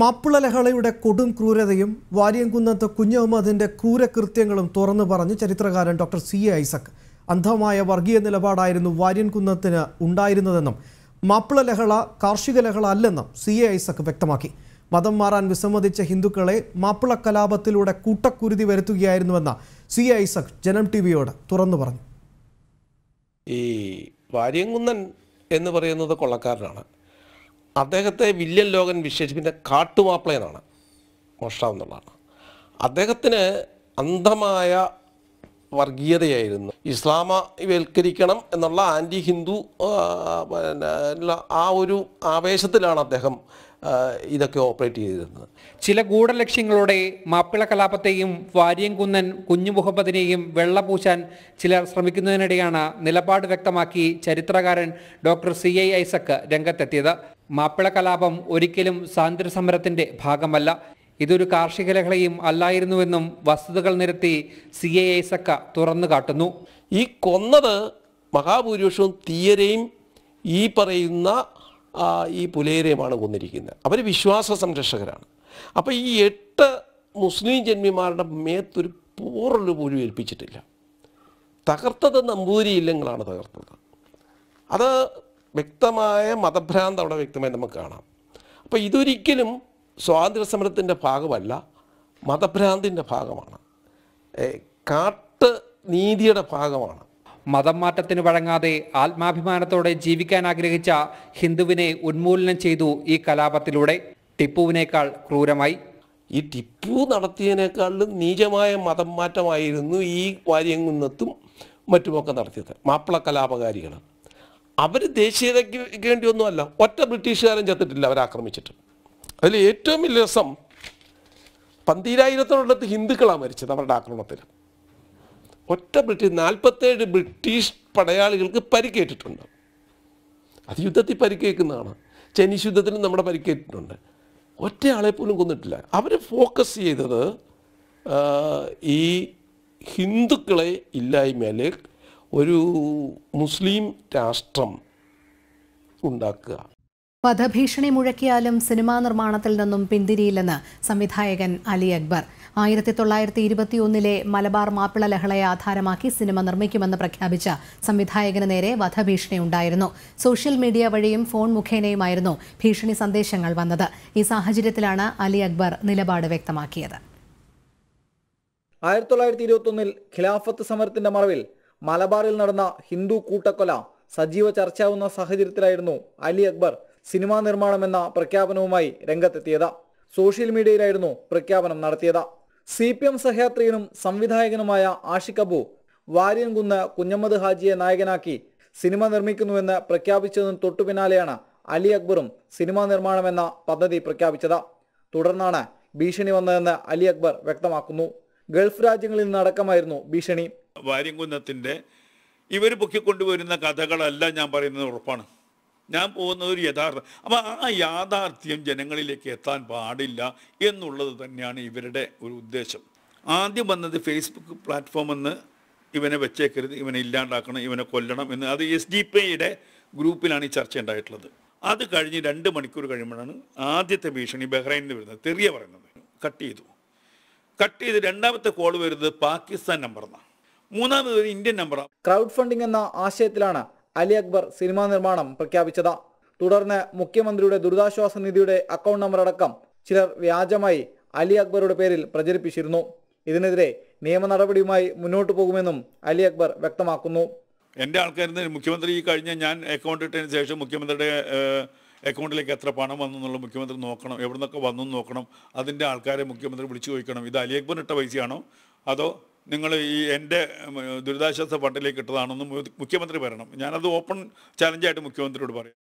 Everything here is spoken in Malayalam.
മാപ്പിള ലഹളയുടെ കൊടും ക്രൂരതയും വാര്യംകുന്നത്ത് കുഞ്ഞഹമ്മദിൻ്റെ ക്രൂരകൃത്യങ്ങളും തുറന്നു പറഞ്ഞ് ചരിത്രകാരൻ ഡോക്ടർ സി എ ഐസക് അന്ധമായ വർഗീയ നിലപാടായിരുന്നു വാര്യൻകുന്നത്തിന് ഉണ്ടായിരുന്നതെന്നും മാപ്പിള ലഹള കാർഷിക ലഹള അല്ലെന്നും സി എ ഐസക് വ്യക്തമാക്കി മതം മാറാൻ വിസമ്മതിച്ച ഹിന്ദുക്കളെ മാപ്പിള കലാപത്തിലൂടെ കൂട്ടക്കുരുതി വരുത്തുകയായിരുന്നുവെന്ന C A Isaac Janam T വിയോട് തുറന്നു പറഞ്ഞു ഈ വാര്യംകുന്നൻ എന്ന് പറയുന്നത് കൊള്ളക്കാരനാണ് അദ്ദേഹത്തെ വില്യൻ ലോകൻ വിശേഷിപ്പിൻ്റെ കാട്ടുമാപ്പിള എന്നാണ് മോഷ്ടാവ് എന്നുള്ളതാണ് അദ്ദേഹത്തിന് അന്ധമായ വർഗീയതയായിരുന്നു ഇസ്ലാമവൽക്കരിക്കണം എന്നുള്ള ആൻറ്റി ഹിന്ദു പിന്നെ ആ ഒരു ആവേശത്തിലാണ് അദ്ദേഹം ഇതൊക്കെ ഓപ്പറേറ്റ് ചെയ്തിരുന്നത് ചില ഗൂഢലക്ഷ്യങ്ങളോടെ മാപ്പിള കലാപത്തെയും വാര്യംകുന്നൻ കുഞ്ഞു മുഹമ്മദിനെയും വെള്ളപൂശാൻ ചിലർ ശ്രമിക്കുന്നതിനിടെയാണ് നിലപാട് വ്യക്തമാക്കി ചരിത്രകാരൻ ഡോക്ടർ സി ഐ ഐസക് രംഗത്തെത്തിയത് മാപ്പിള കലാപം ഒരിക്കലും സമരത്തിന്റെ ഭാഗമല്ല ഇതൊരു കാർഷിക ലഹളയും അല്ലായിരുന്നുവെന്നും വസ്തുതകൾ നിരത്തി സി എ ഐസക്ക തുറന്നു കാട്ടുന്നു ഈ കൊന്നത് മഹാഭൂരിപക്ഷവും തീയരെയും ഈ പറയുന്ന ഈ പുലയരെയുമാണ് കൊന്നിരിക്കുന്നത് അവർ വിശ്വാസ സംരക്ഷകരാണ് അപ്പോൾ ഈ എട്ട് മുസ്ലിം ജന്മിമാരുടെ മേത്തൊരു പൂർണ്ണ പോലും ഏൽപ്പിച്ചിട്ടില്ല തകർത്തത് നമ്പൂരി ഇല്ലങ്ങളാണ് തകർത്തത് അത് വ്യക്തമായ മതഭ്രാന്ത് അവിടെ വ്യക്തമായി നമുക്ക് കാണാം അപ്പോൾ ഇതൊരിക്കലും സ്വാതന്ത്ര്യ സമരത്തിൻ്റെ ഭാഗമല്ല മതഭ്രാന്തിൻ്റെ ഭാഗമാണ് കാട്ട് നീതിയുടെ ഭാഗമാണ് മതം മാറ്റത്തിന് വഴങ്ങാതെ ആത്മാഭിമാനത്തോടെ ജീവിക്കാൻ ആഗ്രഹിച്ച ഹിന്ദുവിനെ ഉന്മൂലനം ചെയ്തു ഈ കലാപത്തിലൂടെ ടിപ്പുവിനേക്കാൾ ക്രൂരമായി ഈ ടിപ്പു നടത്തിയതിനേക്കാളും നീചമായ മതം മാറ്റമായിരുന്നു ഈ വാര്യങ്ങുന്നത്തും മറ്റുമൊക്കെ നടത്തിയത് മാപ്പിള കലാപകാരികൾ അവർ ദേശീയതയ്ക്ക് വേണ്ടിയൊന്നുമല്ല ഒറ്റ ബ്രിട്ടീഷുകാരും ചത്തിട്ടില്ല അവർ ആക്രമിച്ചിട്ട് അതിൽ ഏറ്റവും വലിയ രസം പന്തിരായിരത്തോടടുത്ത് ഹിന്ദുക്കളാണ് മരിച്ചത് അവരുടെ ആക്രമണത്തിൽ ഒറ്റ ബ്രിട്ടീഷ് നാൽപ്പത്തേഴ് ബ്രിട്ടീഷ് പടയാളികൾക്ക് പരിക്കേറ്റിട്ടുണ്ട് അത് യുദ്ധത്തിൽ പരിക്കേൽക്കുന്നതാണ് ചൈനീസ് യുദ്ധത്തിനും നമ്മുടെ പരിക്കേറ്റിട്ടുണ്ട് ഒറ്റയാളെ പോലും കൊന്നിട്ടില്ല അവർ ഫോക്കസ് ചെയ്തത് ഈ ഹിന്ദുക്കളെ ഇല്ലായ്മയിലേക്ക് ഒരു മുസ്ലിം രാഷ്ട്രം ഉണ്ടാക്കുക വധഭീഷണി മുഴക്കിയാലും സിനിമാ നിർമ്മാണത്തിൽ നിന്നും പിന്തിരിയില്ലെന്ന് സംവിധായകൻ അലി അക്ബർ ആയിരത്തി തൊള്ളായിരത്തി ഇരുപത്തിയൊന്നിലെ മലബാർ മാപ്പിള ലഹളയെ ആധാരമാക്കി സിനിമ നിർമ്മിക്കുമെന്ന് പ്രഖ്യാപിച്ച സംവിധായകന് നേരെ വധഭീഷണി ഉണ്ടായിരുന്നു സോഷ്യൽ മീഡിയ വഴിയും ഫോൺ മുഖേനയുമായിരുന്നു ഭീഷണി സന്ദേശങ്ങൾ വന്നത് ഈ സാഹചര്യത്തിലാണ് അലി അക്ബർ നിലപാട് വ്യക്തമാക്കിയത് ആയിരത്തി തൊള്ളായിരത്തി ഇരുപത്തി ഖിലാഫത്ത് സമരത്തിന്റെ മറവിൽ മലബാറിൽ നടന്ന ഹിന്ദു കൂട്ടക്കൊല സജീവ ചർച്ചയാവുന്ന സാഹചര്യത്തിലായിരുന്നു അലി അക്ബർ സിനിമാ നിർമ്മാണം എന്ന പ്രഖ്യാപനവുമായി രംഗത്തെത്തിയത് സോഷ്യൽ മീഡിയയിലായിരുന്നു പ്രഖ്യാപനം നടത്തിയത് സി പി എം സഹയാത്രികനും സംവിധായകനുമായ ആഷിഖ് അബു വാര്യൻകുന്ന് കുഞ്ഞമ്മദ് ഹാജിയെ നായകനാക്കി സിനിമ നിർമ്മിക്കുന്നുവെന്ന് പ്രഖ്യാപിച്ചതിന് തൊട്ടു പിന്നാലെയാണ് അലി അക്ബറും സിനിമാ എന്ന പദ്ധതി പ്രഖ്യാപിച്ചത് തുടർന്നാണ് ഭീഷണി വന്നതെന്ന് അലി അക്ബർ വ്യക്തമാക്കുന്നു ഗൾഫ് രാജ്യങ്ങളിൽ നിന്നടക്കമായിരുന്നു ഭീഷണി വാര്യംകുന്നത്തിൻ്റെ ഇവർ പൊക്കിക്കൊണ്ടുവരുന്ന കഥകളല്ല ഞാൻ പറയുന്നത് ഉറപ്പാണ് ഞാൻ പോകുന്ന ഒരു യഥാർത്ഥം അപ്പം ആ യാഥാർത്ഥ്യം ജനങ്ങളിലേക്ക് എത്താൻ പാടില്ല എന്നുള്ളത് തന്നെയാണ് ഇവരുടെ ഒരു ഉദ്ദേശം ആദ്യം വന്നത് ഫേസ്ബുക്ക് പ്ലാറ്റ്ഫോം എന്ന് ഇവനെ വെച്ചേക്കരുത് ഇവനെ ഇല്ലാണ്ടാക്കണം ഇവനെ കൊല്ലണം എന്ന് അത് എസ് ഡി പിയുടെ ഗ്രൂപ്പിലാണ് ഈ ചർച്ച ഉണ്ടായിട്ടുള്ളത് അത് കഴിഞ്ഞ് രണ്ട് മണിക്കൂർ കഴിയുമ്പോഴാണ് ആദ്യത്തെ ഭീഷണി ബഹ്റൈനിൽ നിന്ന് വരുന്നത് തെറിയ പറയുന്നത് കട്ട് ചെയ്തു കട്ട് ചെയ്ത് രണ്ടാമത്തെ കോൾ വരുന്നത് പാകിസ്ഥാൻ നമ്പറിന്നാണ് മൂന്നാമത് ഇന്ത്യൻ നമ്പറാണ് ക്രൗഡ് ഫണ്ടിംഗ് എന്ന ആശയത്തിലാണ് അലി അക്ബർ സിനിമാ നിർമ്മാണം പ്രഖ്യാപിച്ചത് തുടർന്ന് മുഖ്യമന്ത്രിയുടെ ദുരിതാശ്വാസ നിധിയുടെ അക്കൗണ്ട് നമ്പർ അടക്കം ചിലർ വ്യാജമായി അലി അക്ബറുടെ പേരിൽ പ്രചരിപ്പിച്ചിരുന്നു ഇതിനെതിരെ നിയമ നടപടിയുമായി മുന്നോട്ടു പോകുമെന്നും അലി അക്ബർ വ്യക്തമാക്കുന്നു എൻ്റെ ആൾക്കാരിന്ന് മുഖ്യമന്ത്രി ഈ കഴിഞ്ഞ ഞാൻ അക്കൗണ്ട് ഇട്ടതിന് ശേഷം മുഖ്യമന്ത്രിയുടെ അക്കൗണ്ടിലേക്ക് എത്ര പണം വന്നു എന്നുള്ള മുഖ്യമന്ത്രി നോക്കണം എവിടെ നിന്നൊക്കെ വന്നു നോക്കണം അതിൻ്റെ ആൾക്കാരെ മുഖ്യമന്ത്രി വിളിച്ചു ചോദിക്കണം ഇത് അലി അക്ബർ ഇട്ട പൈസയാണോ അതോ നിങ്ങൾ ഈ എൻ്റെ ദുരിതാശ്വാസ ഫണ്ടിലേക്ക് ഇട്ടതാണെന്ന് മുഖ്യമന്ത്രി പറയണം ഞാനത് ഓപ്പൺ ചാലഞ്ചായിട്ട് മുഖ്യമന്ത്രിയോട് പറയാം